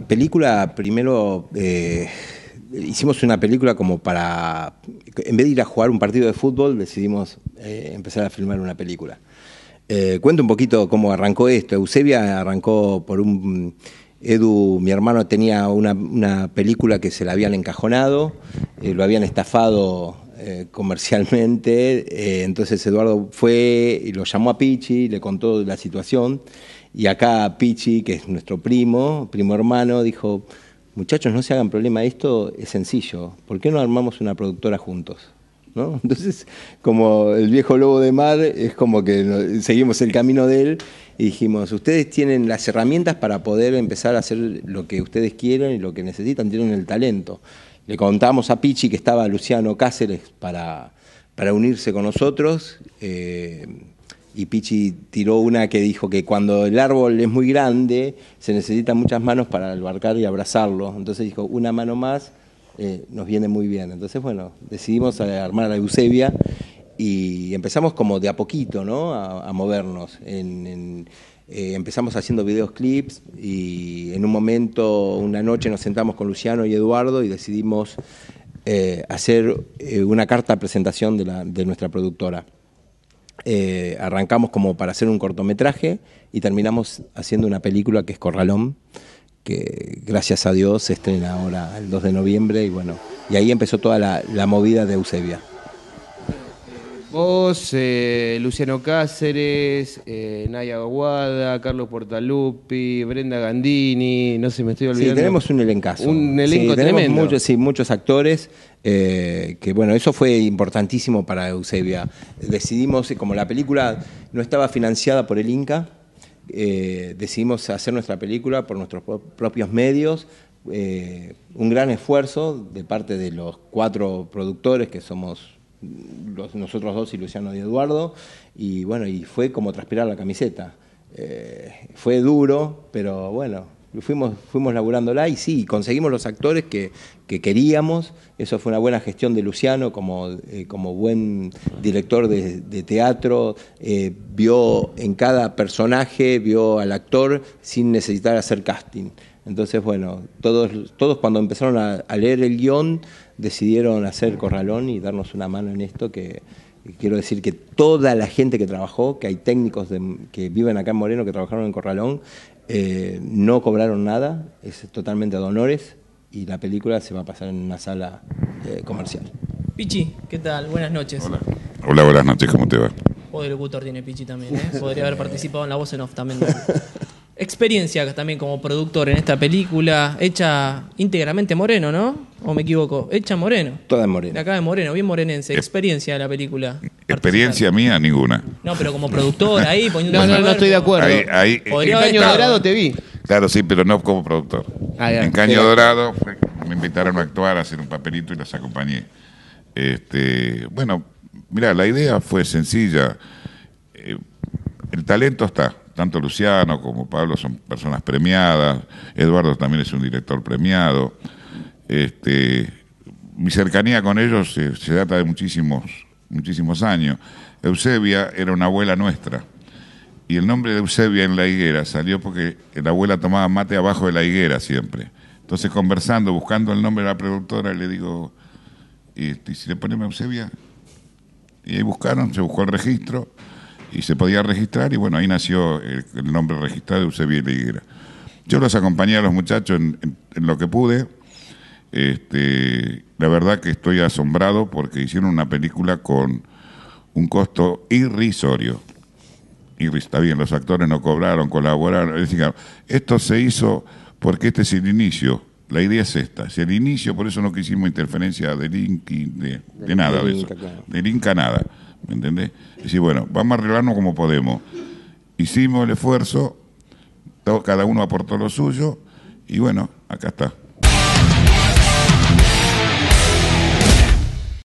la película primero eh, hicimos una película como para, en vez de ir a jugar un partido de fútbol, decidimos eh, empezar a filmar una película. Eh, cuento un poquito cómo arrancó esto. Eusebia arrancó por un... Edu, mi hermano, tenía una, película que se la habían encajonado, lo habían estafado comercialmente. entonces Eduardo fue y lo llamó a Pichi, le contó la situación. Y acá Pichi, que es nuestro primo, primo hermano, dijo, muchachos, no se hagan problema, esto es sencillo, ¿por qué no armamos una productora juntos? ¿No? Entonces, como el viejo lobo de mar, es como que seguimos el camino de él y dijimos, ustedes tienen las herramientas para poder empezar a hacer lo que ustedes quieren y lo que necesitan, tienen el talento. Le contamos a Pichi que estaba Luciano Cáceres para, para unirse con nosotros. Eh, y Pichi tiró una que dijo que cuando el árbol es muy grande se necesitan muchas manos para albarcar y abrazarlo. Entonces dijo, una mano más eh, nos viene muy bien. Entonces, bueno, decidimos armar a Eusebia y empezamos como de a poquito, ¿no? A, movernos. Eh, empezamos haciendo videos clips y en un momento, una noche, nos sentamos con Luciano y Eduardo y decidimos eh, hacer una carta de presentación la, de nuestra productora. Eh, arrancamos como para hacer un cortometraje y terminamos haciendo una película que es Corralón, que gracias a Dios se estrena ahora el 2 de noviembre y bueno, y ahí empezó toda la movida de Eusebia. Vos, eh, Luciano Cáceres, eh, Naya Aguada, Carlos Portaluppi, Brenda Gandini, no sé, me estoy olvidando. Sí, tenemos un elencazo. Un elenco tenemos Muchos, sí, muchos actores, eh, que bueno, eso fue importantísimo para Eusebia. Decidimos, como la película no estaba financiada por el Inca, decidimos hacer nuestra película por nuestros propios medios, un gran esfuerzo de parte de los cuatro productores que somos nosotros dos y Luciano y Eduardo, y bueno, y fue como transpirar la camiseta. Eh, fue duro, pero bueno, fuimos, fuimos laburándola y sí, conseguimos los actores que, queríamos. Eso fue una buena gestión de Luciano como, eh, como buen director de, teatro. Eh, vio en cada personaje, vio al actor sin necesitar hacer casting. Entonces, bueno, todos, todos cuando empezaron a, a leer el guión, decidieron hacer corralón y darnos una mano en esto que quiero decir que toda la gente que trabajó, que hay técnicos que viven acá en Moreno, que trabajaron en Corralón, eh, no cobraron nada, es totalmente de honores y la película se va a pasar en una sala eh, comercial. Pichi, ¿qué tal? Buenas noches. Hola. buenas noches, ¿cómo te va? tiene Pichi también, ¿eh? podría haber participado en la voz en off también. Experiencia también como productor en esta película, hecha íntegramente moreno, ¿no? ¿O me equivoco? Hecha Moreno. Toda en Moreno. acá de Moreno, bien morenense. Eh, experiencia de la película. Experiencia mía, ninguna. No, pero como productor ahí, poniendo. No, no, no estoy de acuerdo. en Caño Dorado te vi. Claro, sí, pero no como productor. Ah, en Caño Dorado me invitaron a actuar, a hacer un papelito y las acompañé. Este, bueno, mira, la idea fue sencilla. Eh, el talento está. Tanto Luciano como Pablo son personas premiadas. Eduardo también es un director premiado. Este, mi cercanía con ellos eh, se, data de muchísimos, muchísimos años. Eusebia era una abuela nuestra. Y el nombre de Eusebia en la higuera salió porque la abuela tomaba mate abajo de la higuera siempre. Entonces, conversando, buscando el nombre de la productora, le digo, ¿y, este, si le ponemos Eusebia? Y ahí buscaron, se buscó el registro y se podía registrar. Y bueno, ahí nació el, nombre registrado de Eusebia y la higuera. Yo los acompañé a los muchachos en lo que pude este, la verdad que estoy asombrado porque hicieron una película con un costo irrisorio. Y está bien, los actores no cobraron, colaboraron. Esto se hizo porque este es el inicio. La idea es esta, es el inicio, por eso no quisimos interferencia de, de, de, nada de, eso. nada, ¿me entendés? bueno, vamos a arreglarnos como podemos. Hicimos el esfuerzo, cada uno aportó lo suyo, y bueno, acá está.